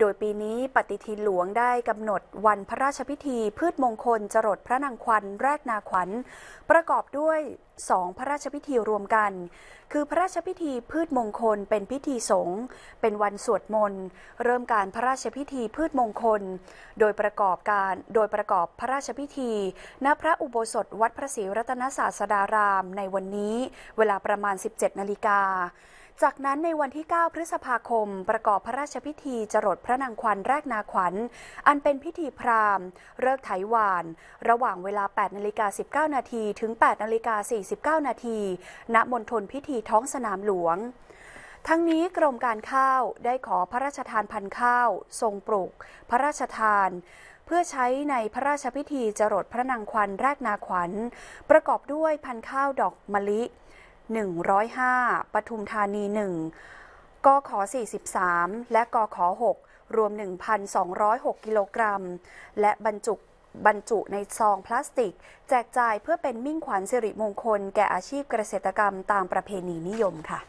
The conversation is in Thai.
โดยปีนี้ปฏิทินหลวงได้กำหนดวันพระราชพิธีพืชมงคลจรดพระนางควันแรกนาขวัญ ประกอบด้วยสองพระราชพิธีรวมกัน คือพระราชพิธีพืชมงคลเป็นพิธีสงฆ์เป็นวันสวดมนต์เริ่มการพระราชพิธีพืชมงคล โดยประกอบการโดยประกอบพระราชพิธี ณพระอุโบสถวัดพระศรีรัตนศาสดารามในวันนี้เวลาประมาณ 17นาฬิกาจากนั้นในวันที่ 9 พฤษภาคมประกอบพระราชพิธีจรดพระนางควันแรกนาขวัญ อันเป็นพิธีพราหมณ์เลิกไถวาน ระหว่างเวลา8นาฬิกา19 นาที ถึง8นาฬิกา 49 นาที ณมณฑลพิธีท้องสนามหลวง ทั้งนี้กรมการข้าวได้ขอพระราชทานพันธุ์ข้าว ทรงปลูกพระราชทาน เพื่อใช้ในพระราชพิธีจรดพระนางควันแรกนาขวัญ ประกอบด้วยพันธุ์ข้าวดอกมะลิ105 ปทุมธานี 1กข43 และกข6รวม 1,206 กิโลกรัมและบรรจุบรรจุในซองพลาสติก แจกจ่ายเพื่อเป็นมิ่งขวัญสิริมงคลแก่อาชีพเกษตรกรรมตามประเพณีนิยมค่ะ